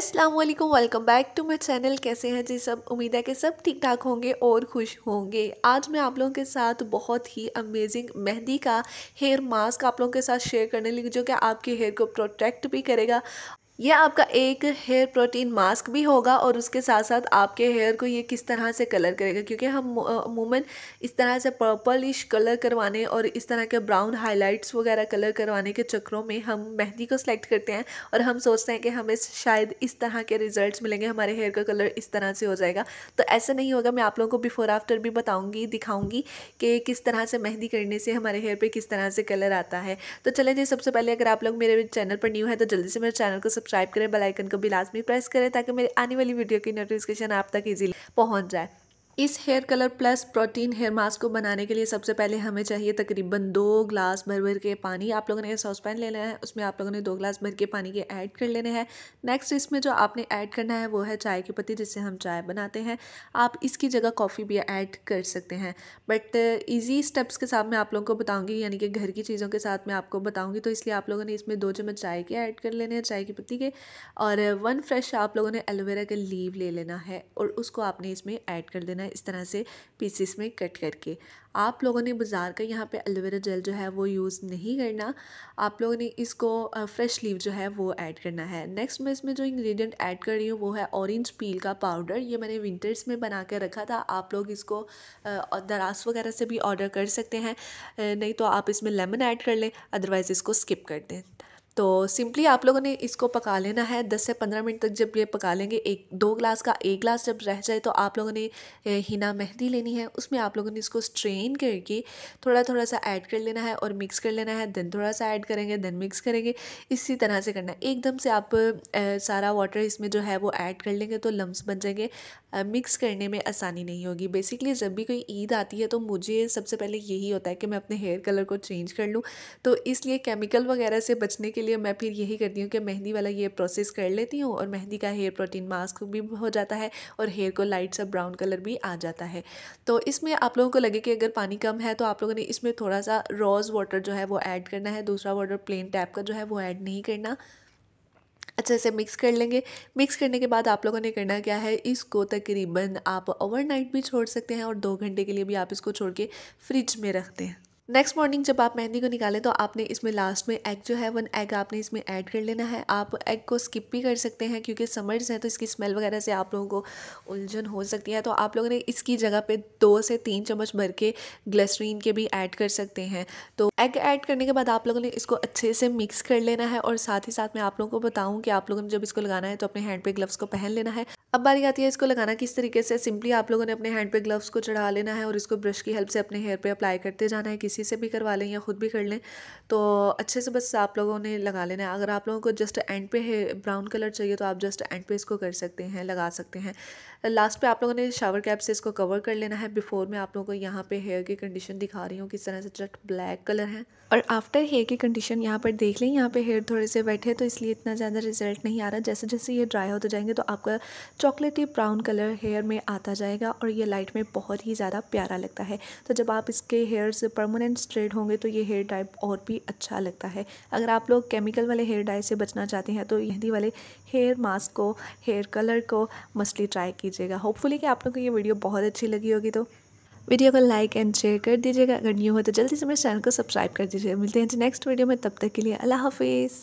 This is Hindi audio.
अस्सलाम वालेकुम welcome back to my channel कैसे हैं जी सब उम्मीद है कि सब ठीक ठाक होंगे और खुश होंगे आज मैं आप लोगों के साथ बहुत ही अमेजिंग मेहंदी का हेयर मास्क आप लोगों के साथ शेयर करने लगी जो कि आपके हेयर को प्रोटेक्ट भी करेगा यह आपका एक हेयर प्रोटीन मास्क भी होगा और उसके साथ साथ आपके हेयर को ये किस तरह से कलर करेगा क्योंकि हम अमूमन इस तरह से पर्पलिश कलर करवाने और इस तरह के ब्राउन हाइलाइट्स वगैरह कलर करवाने के चक्रों में हम मेहंदी को सिलेक्ट करते हैं और हम सोचते हैं कि हमें शायद इस तरह के रिजल्ट मिलेंगे हमारे हेयर का कलर इस तरह से हो जाएगा तो ऐसा नहीं होगा मैं आप लोगों को बिफ़ोर आफ्टर भी बताऊँगी दिखाऊँगी कि किस तरह से मेहंदी करने से हमारे हेयर पर किस तरह से कलर आता है तो चले जी सबसे पहले अगर आप लोग मेरे चैनल पर न्यू है तो जल्दी से मेरे चैनल को सब सब्सक्राइब करें आइकन को भी लाजमी प्रेस करें ताकि मेरी आने वाली वीडियो की नोटिफिकेशन आप तक ईजिली पहुँच जाए इस hair colour plus protein hair mask को बनाने के लिए सबसे पहले हमें चाहिए तकरीबन दो ग्लास भर भर के पानी आप लोगों ने सॉस पैन लेना है उसमें आप लोगों ने दो ग्लास भर के पानी के ऐड कर लेने हैं नेक्स्ट इसमें जो आपने ऐड करना है वो है चाय की पत्ती जिससे हम चाय बनाते हैं आप इसकी जगह कॉफ़ी भी ऐड कर सकते हैं बट ईजी स्टेप्स के साथ मैं आप लोगों को बताऊँगी यानी कि घर की चीज़ों के साथ मैं आपको बताऊँगी तो इसलिए आप लोगों ने इसमें दो चम्मच चाय के ऐड कर लेने हैं चाय की पत्ती के और वन फ्रेश आप लोगों ने एलोवेरा का लीव ले लेना है और उसको आपने इसमें ऐड कर देना लेना है इस तरह से पीसीस में कट करके आप लोगों ने बाज़ार का यहाँ पे एलोवेरा जेल जो है वो यूज़ नहीं करना आप लोगों ने इसको फ्रेश लीव जो है वो ऐड करना है नेक्स्ट मैं इसमें जो इंग्रेडिएंट ऐड कर रही हूँ वो है ऑरेंज पील का पाउडर ये मैंने विंटर्स में बना कर रखा था आप लोग इसको दरास वगैरह से भी ऑर्डर कर सकते हैं नहीं तो आप इसमें लेमन ऐड कर लें अदरवाइज़ इसको स्किप कर दें तो सिंपली आप लोगों ने इसको पका लेना है 10 से 15 मिनट तक जब ये पका लेंगे एक दो ग्लास का एक ग्लास जब रह जाए तो आप लोगों ने हिना मेहंदी लेनी है उसमें आप लोगों ने इसको स्ट्रेन करके थोड़ा थोड़ा सा ऐड कर लेना है और मिक्स कर लेना है देन थोड़ा सा ऐड करेंगे देन मिक्स करेंगे इसी तरह से करना है एकदम से आप सारा वाटर इसमें जो है वो ऐड कर लेंगे तो लम्ब बन जाएंगे मिक्स करने में आसानी नहीं होगी बेसिकली जब भी कोई ईद आती है तो मुझे सबसे पहले यही होता है कि मैं अपने हेयर कलर को चेंज कर लूँ तो इसलिए केमिकल वगैरह से बचने के लिए लिए मैं फिर यही करती हूँ कि मेहंदी वाला ये प्रोसेस कर लेती हूँ और मेहंदी का हेयर प्रोटीन मास्क भी हो जाता है और हेयर को लाइट सा ब्राउन कलर भी आ जाता है तो इसमें आप लोगों को लगे कि अगर पानी कम है तो आप लोगों ने इसमें थोड़ा सा रोज़ वाटर जो है वो ऐड करना है दूसरा वाटर प्लेन टैप का जो है वो ऐड नहीं करना अच्छे से मिक्स कर लेंगे मिक्स करने के बाद आप लोगों ने करना क्या है इसको तकरीबन आप ओवरनाइट भी छोड़ सकते हैं और दो घंटे के लिए भी आप इसको छोड़ के फ्रिज में रखते हैं नेक्स्ट मॉर्निंग जब आप मेहंदी को निकालें तो आपने इसमें लास्ट में एग जो है वन एग आपने इसमें ऐड कर लेना है आप एग को स्किप भी कर सकते हैं क्योंकि समर्स हैं तो इसकी स्मेल वगैरह से आप लोगों को उलझन हो सकती है तो आप लोगों ने इसकी जगह पे दो से तीन चम्मच भर के ग्लेसरीन के भी ऐड कर सकते हैं तो एग ऐड करने के बाद आप लोगों ने इसको अच्छे से मिक्स कर लेना है और साथ ही साथ मैं आप लोगों को बताऊँ कि आप लोगों ने जब इसको लगाना है तो अपने हैंड पे ग्लव्स को पहन लेना है अब बारी आती है इसको लगाना किस तरीके से सिंपली आप लोगों ने अपने हैंड पे ग्लव्स को चढ़ा लेना है और इसको ब्रश की हेल्प से अपने हेयर पर अप्लाई करते जाना है किसी किसी से भी करवा लें या ख़ुद भी कर लें तो अच्छे से बस आप लोगों ने लगा लेना है अगर आप लोगों को जस्ट एंड पे है ब्राउन कलर चाहिए तो आप जस्ट एंड पे इसको कर सकते हैं लगा सकते हैं लास्ट पे आप लोगों ने शावर कैप से इसको कवर कर लेना है बिफोर में आप लोगों को यहाँ पे हेयर की कंडीशन दिखा रही हूँ किस तरह से जस्ट ब्लैक कलर है और आफ्टर हेयर की कंडीशन यहाँ पर देख लें यहाँ पे हेयर थोड़े से वेट है तो इसलिए इतना ज़्यादा रिजल्ट नहीं आ रहा जैसे जैसे ये ड्राई होते जाएंगे तो आपका चॉकलेटी ब्राउन कलर हेयर में आता जाएगा और ये लाइट में बहुत ही ज़्यादा प्यारा लगता है तो जब आप इसके हेयर्स परमानेंट एंड स्ट्रेट होंगे तो ये हेयर टाइप और भी अच्छा लगता है अगर आप लोग केमिकल वाले हेयर डाई से बचना चाहते हैं तो यही वाले हेयर मास्क को हेयर कलर को मस्टली ट्राई कीजिएगा होपफुली कि आप लोग को ये वीडियो बहुत अच्छी लगी होगी तो वीडियो को लाइक एंड शेयर कर दीजिएगा अगर न्यू हो तो जल्दी से मेरे चैनल को सब्सक्राइब कर दीजिएगा मिलते हैं नेक्स्ट वीडियो में तब तक के लिए अल्लाह हाफिज़